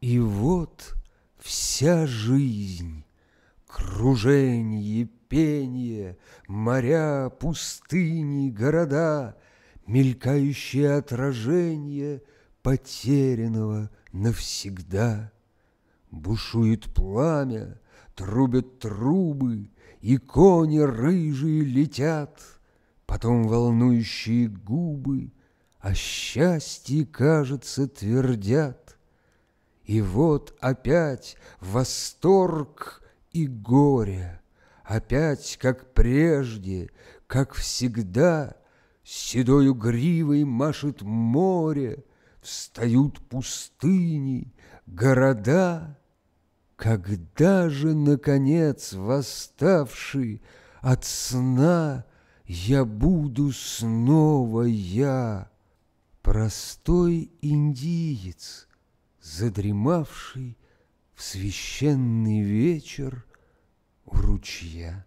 И вот вся жизнь, кружение, пение, моря, пустыни, города, мелькающее отражение потерянного навсегда. Бушует пламя, трубят трубы, и кони рыжие летят, потом волнующие губы о счастье, кажется, твердят. И вот опять восторг и горе, Опять, как прежде, как всегда, Седою гривой машет море, Встают пустыни, города. Когда же, наконец, восставший от сна, Я буду снова я, простой индиец — задремавший в священный вечер у ручья.